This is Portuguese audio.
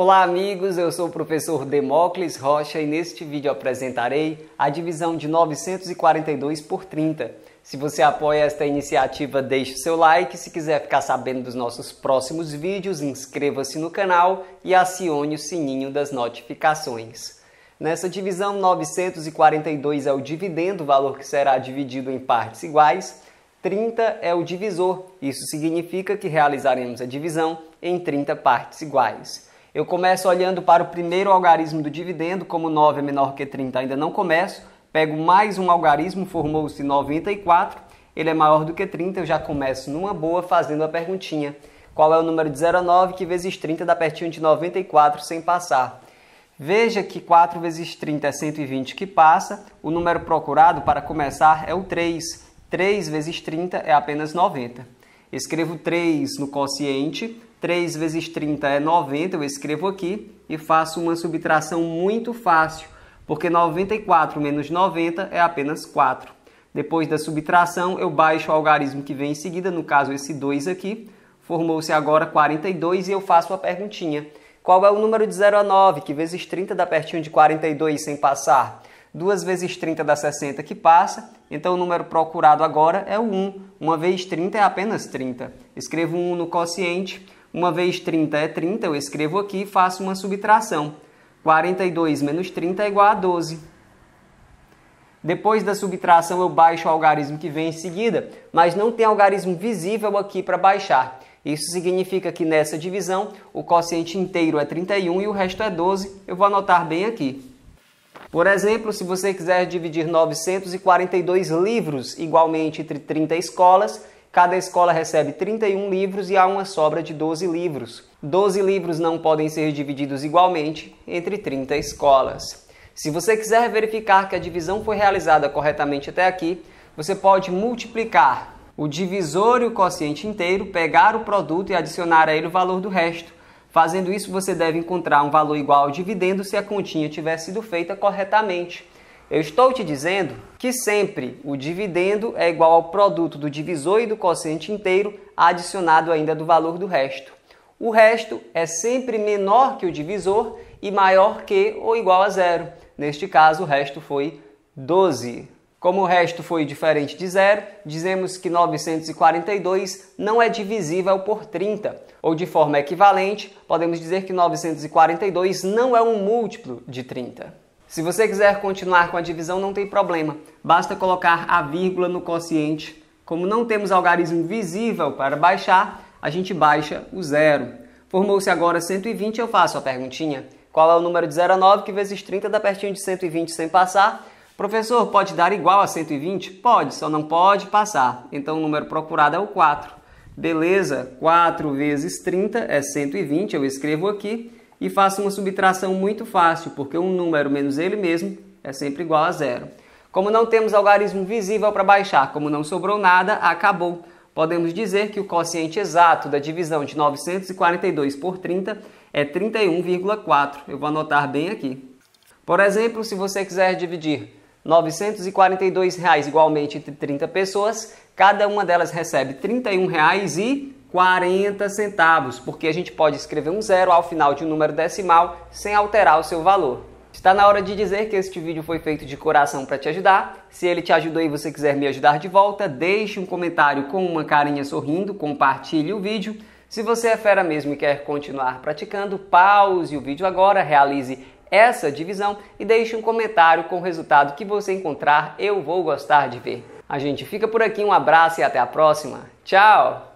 Olá, amigos. Eu sou o professor Demócles Rocha e neste vídeo apresentarei a divisão de 942 por 30. Se você apoia esta iniciativa, deixe seu like. Se quiser ficar sabendo dos nossos próximos vídeos, inscreva-se no canal e acione o sininho das notificações. Nessa divisão, 942 é o dividendo, valor que será dividido em partes iguais. 30 é o divisor, isso significa que realizaremos a divisão em 30 partes iguais. Eu começo olhando para o primeiro algarismo do dividendo, como 9 é menor que 30, ainda não começo. Pego mais um algarismo, formou-se 94, ele é maior do que 30, eu já começo numa boa fazendo a perguntinha. Qual é o número de 0 a 9 que vezes 30 dá pertinho de 94 sem passar? Veja que 4 vezes 30 é 120 que passa. O número procurado para começar é o 3. 3 vezes 30 é apenas 90. Escrevo 3 no quociente, 3 vezes 30 é 90, eu escrevo aqui e faço uma subtração muito fácil, porque 94 menos 90 é apenas 4. Depois da subtração, eu baixo o algarismo que vem em seguida, no caso esse 2 aqui, formou-se agora 42 e eu faço a perguntinha. Qual é o número de 0 a 9, que vezes 30 dá pertinho de 42 sem passar? 2 vezes 30 dá 60 que passa, então o número procurado agora é o 1. 1 vezes 30 é apenas 30. Escrevo 1 no quociente, uma vez 30 é 30, eu escrevo aqui e faço uma subtração. 42 menos 30 é igual a 12. Depois da subtração, eu baixo o algarismo que vem em seguida, mas não tem algarismo visível aqui para baixar. Isso significa que nessa divisão, o quociente inteiro é 31 e o resto é 12. Eu vou anotar bem aqui. Por exemplo, se você quiser dividir 942 livros igualmente entre 30 escolas, Cada escola recebe 31 livros e há uma sobra de 12 livros. 12 livros não podem ser divididos igualmente entre 30 escolas. Se você quiser verificar que a divisão foi realizada corretamente até aqui, você pode multiplicar o divisor e o quociente inteiro, pegar o produto e adicionar a ele o valor do resto. Fazendo isso, você deve encontrar um valor igual ao dividendo se a continha tiver sido feita corretamente. Eu estou te dizendo que sempre o dividendo é igual ao produto do divisor e do quociente inteiro adicionado ainda do valor do resto. O resto é sempre menor que o divisor e maior que ou igual a zero. Neste caso, o resto foi 12. Como o resto foi diferente de zero, dizemos que 942 não é divisível por 30. Ou de forma equivalente, podemos dizer que 942 não é um múltiplo de 30. Se você quiser continuar com a divisão, não tem problema. Basta colocar a vírgula no quociente. Como não temos algarismo visível para baixar, a gente baixa o zero. Formou-se agora 120, eu faço a perguntinha. Qual é o número de 0 a 9 que vezes 30 dá pertinho de 120 sem passar? Professor, pode dar igual a 120? Pode, só não pode passar. Então o número procurado é o 4. Beleza, 4 vezes 30 é 120, eu escrevo aqui e faça uma subtração muito fácil, porque um número menos ele mesmo é sempre igual a zero. Como não temos algarismo visível para baixar, como não sobrou nada, acabou. Podemos dizer que o quociente exato da divisão de 942 por 30 é 31,4. Eu vou anotar bem aqui. Por exemplo, se você quiser dividir R$ 942 reais igualmente entre 30 pessoas, cada uma delas recebe R$ 31,00 e 40 centavos, porque a gente pode escrever um zero ao final de um número decimal sem alterar o seu valor. Está na hora de dizer que este vídeo foi feito de coração para te ajudar. Se ele te ajudou e você quiser me ajudar de volta, deixe um comentário com uma carinha sorrindo, compartilhe o vídeo. Se você é fera mesmo e quer continuar praticando, pause o vídeo agora, realize essa divisão e deixe um comentário com o resultado que você encontrar. Eu vou gostar de ver. A gente fica por aqui, um abraço e até a próxima. Tchau!